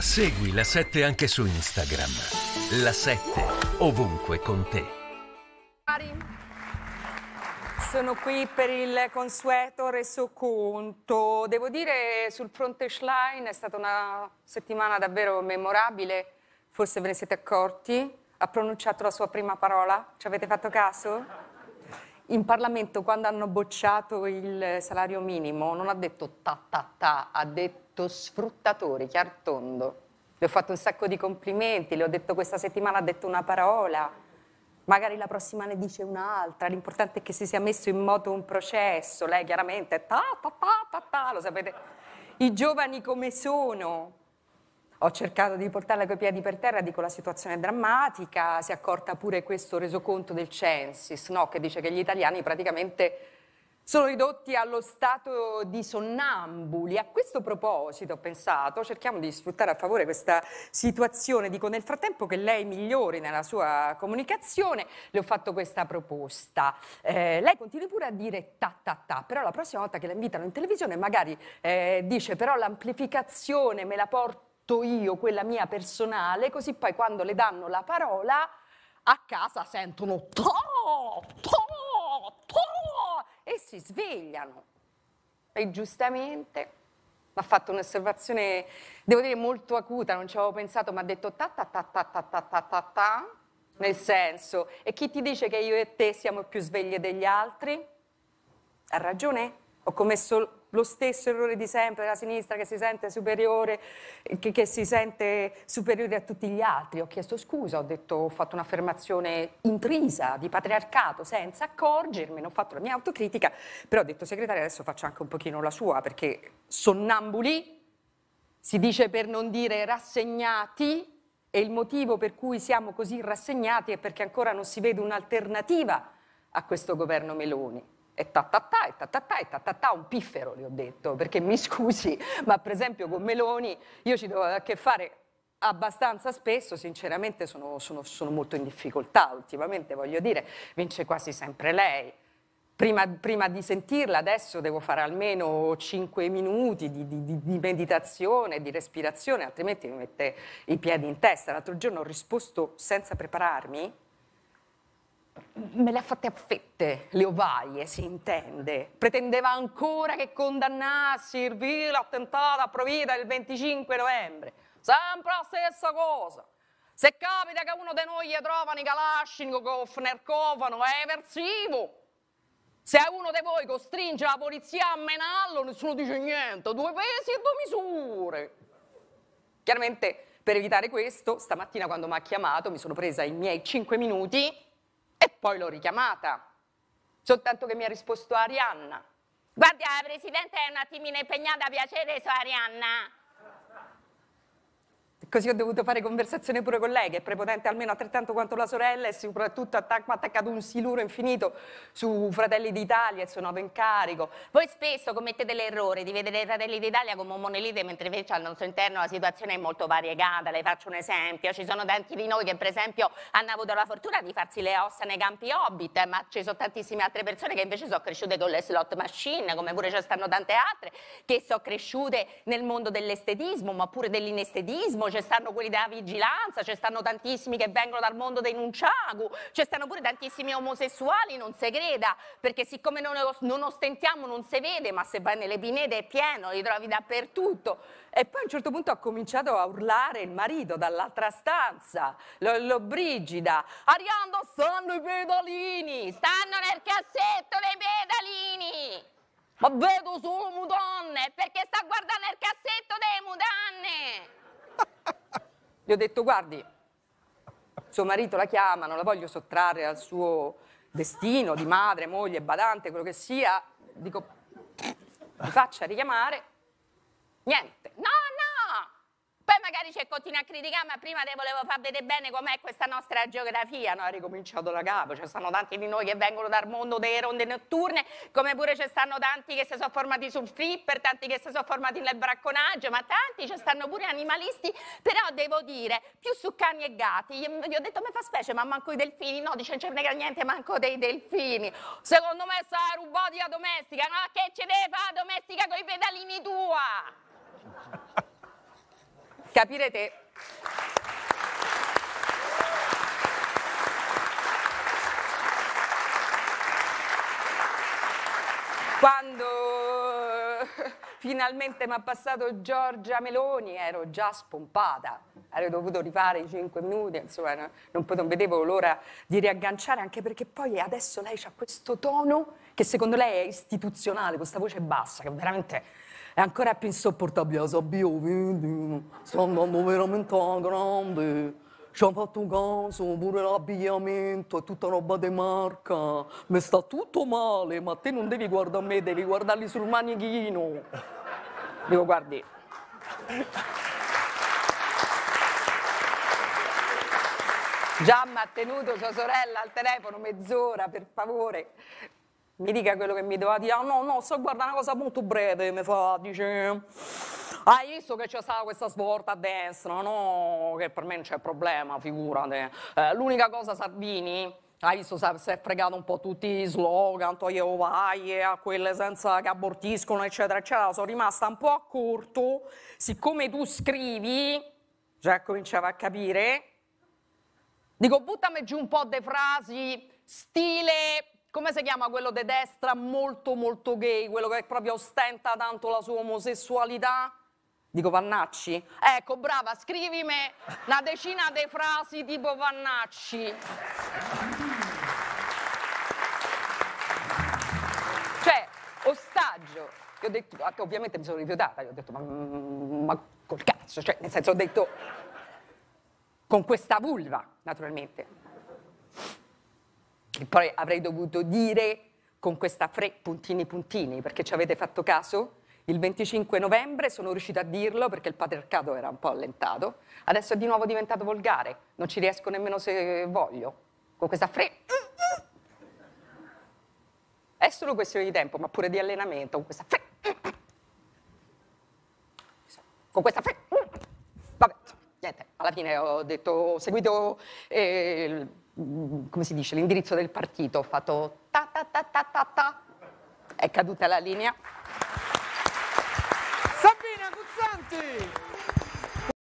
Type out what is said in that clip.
Segui la 7 anche su Instagram. La 7 ovunque con te. Sono qui per il consueto resoconto. Devo dire sul fronte Schlein è stata una settimana davvero memorabile, forse ve ne siete accorti. Ha pronunciato la sua prima parola, ci avete fatto caso? In Parlamento quando hanno bocciato il salario minimo non ha detto ta ta ta, ha detto detto sfruttatori, chiartondo. Le ho fatto un sacco di complimenti, le ho detto questa settimana ha detto una parola, magari la prossima ne dice un'altra, l'importante è che si sia messo in moto un processo, lei chiaramente ta ta ta ta ta, lo sapete, i giovani come sono. Ho cercato di portarla coi piedi per terra, dico la situazione è drammatica, si è accorta pure questo resoconto del Censis, no? che dice che gli italiani praticamente sono ridotti allo stato di sonnambuli. A questo proposito ho pensato, cerchiamo di sfruttare a favore questa situazione, dico nel frattempo che lei migliori nella sua comunicazione, le ho fatto questa proposta. Eh, lei continui pure a dire ta ta ta, però la prossima volta che la invitano in televisione magari eh, dice però l'amplificazione me la porto io, quella mia personale, così poi quando le danno la parola a casa sentono ta si svegliano e giustamente mi ha fatto un'osservazione, devo dire molto acuta, non ci avevo pensato, ma ha detto ta ta ta ta ta ta ta ta ta, nel senso, e chi ti dice che io e te siamo più svegli degli altri? Ha ragione, ho commesso lo stesso errore di sempre, la sinistra che si sente superiore, che, che, si sente superiore a tutti gli altri. Ho chiesto scusa, ho, detto, ho fatto un'affermazione intrisa di patriarcato senza accorgermene, ho fatto la mia autocritica, però ho detto segretaria adesso faccio anche un pochino la sua perché sonnambuli si dice per non dire rassegnati e il motivo per cui siamo così rassegnati è perché ancora non si vede un'alternativa a questo governo Meloni e ta ta ta, e ta ta ta, e ta ta ta, un piffero, le ho detto, perché mi scusi, ma per esempio con Meloni io ci devo a che fare abbastanza spesso, sinceramente sono, sono, sono molto in difficoltà ultimamente, voglio dire, vince quasi sempre lei. Prima, prima, di sentirla adesso devo fare almeno 5 minuti di, di, di, meditazione, di respirazione, altrimenti mi mette i piedi in testa. L'altro giorno ho risposto senza prepararmi Me le ha fatte a fette, le ovaie, si intende. Pretendeva ancora che condannassi il vile attentato a Provida il 25 novembre. Sempre la stessa cosa. Se capita che uno di noi gli trova Kalashnikov nel cofano, è eversivo. Se uno di voi costringe la polizia a menarlo, nessuno dice niente. Due pesi e due misure. Chiaramente, per evitare questo, stamattina quando mi ha chiamato, mi sono presa i miei cinque minuti poi l'ho richiamata, soltanto che mi ha risposto Arianna. Guarda, ah, Presidente è un attimino impegnata a piacere su Arianna così ho dovuto fare conversazione pure con lei, che è prepotente almeno altrettanto quanto la sorella e soprattutto attac- attaccato un siluro infinito su Fratelli d'Italia, e il suo nuovo incarico. Voi spesso commettete l'errore di vedere i Fratelli d'Italia come un monelite, mentre invece al nostro interno la situazione è molto variegata. Le faccio un esempio, ci sono tanti di noi che per esempio hanno avuto la fortuna di farsi le ossa nei campi Hobbit, ma ci sono tantissime altre persone che invece sono cresciute con le slot machine, come pure ci stanno tante altre, che sono cresciute nel mondo dell'estetismo, ma pure dell'inestetismo, ci stanno quelli della vigilanza, ci stanno tantissimi che vengono dal mondo dei nunciagu, ci stanno pure tantissimi omosessuali, non se creda, perché siccome non, non ostentiamo non si vede, ma se vai nelle pinete è pieno, li trovi dappertutto. E poi a un certo punto ha cominciato a urlare il marito dall'altra stanza, lo, brigida, Ariando stanno i pedalini, stanno nel cassetto dei pedalini, ma vedo solo mutante. Gli ho detto, guardi, suo marito la chiama, non la voglio sottrarre al suo destino di madre, moglie, badante, quello che sia. Dico, mi faccia richiamare. Niente. No, ieri ci continua a criticare, ma prima ti volevo far vedere bene com'è questa nostra geografia, no? ha ricominciato da capo, ci sono tanti di noi che vengono dal mondo delle ronde notturne, come pure ci stanno tanti che si sono formati sul flipper, tanti che si sono formati nel bracconaggio, ma tanti ci stanno pure animalisti, però devo dire, più su cani e gatti, gli, ho detto, mi fa specie, ma manco i delfini, no, dice, non ce ne frega niente, manco dei delfini, secondo me sta rubati la domestica, no? Che ce ne fa domestica con i pedalini tua? capirete... Quando eh, finalmente mi ha passato Giorgia Meloni ero già spompata avrei dovuto rifare i cinque minuti, insomma non, non, non vedevo l'ora di riagganciare, anche perché poi adesso lei ha questo tono che secondo lei è istituzionale, questa voce bassa, che veramente è ancora più insopportabile. Sappiamo, vedi, sto andando veramente alla grande ci hanno fatto caso, pure l'abbigliamento, è tutta roba di marca, mi sta tutto male, ma te non devi guardare a me, devi guardarli sul manichino. Dico, guardi. Giamma ha tenuto sua sorella al telefono mezz'ora, per favore. Mi dica quello che mi doveva dire. Oh, no, no, sto guardando una cosa molto breve, mi fa, dice... Hai visto che c'è stata questa svolta a destra? No, che per me non c'è problema, figurate. Eh, l'unica cosa, Salvini... Hai visto, si è fregato un po' tutti i slogan, toglie ovaie a quelle senza che abortiscono, eccetera, eccetera. Sono rimasta un po' a corto. Siccome tu scrivi, già cominciava a capire, Dico, buttami giù un po' di frasi, stile, come si chiama quello di destra, molto molto gay, quello che proprio ostenta tanto la sua omosessualità? Dico Vannacci? Ecco, brava, scrivimi una decina di frasi tipo Vannacci. Cioè, ostaggio. Io ho detto, ovviamente mi sono rifiutata, io ho detto, ma, mm, ma col cazzo, cioè, nel senso ho detto, con questa vulva, naturalmente. E poi avrei dovuto dire con questa fre puntini puntini, perché ci avete fatto caso? Il 25 novembre sono riuscita a dirlo perché il patriarcato era un po' allentato, adesso è di nuovo diventato volgare, non ci riesco nemmeno se voglio. Con questa fre... È solo questione di tempo, ma pure di allenamento, con questa fre... Con questa fre alla fine ho detto, ho seguito eh, come si dice, l'indirizzo del partito, ho fatto ta ta ta ta ta ta, è caduta la linea. Sabina Guzzanti!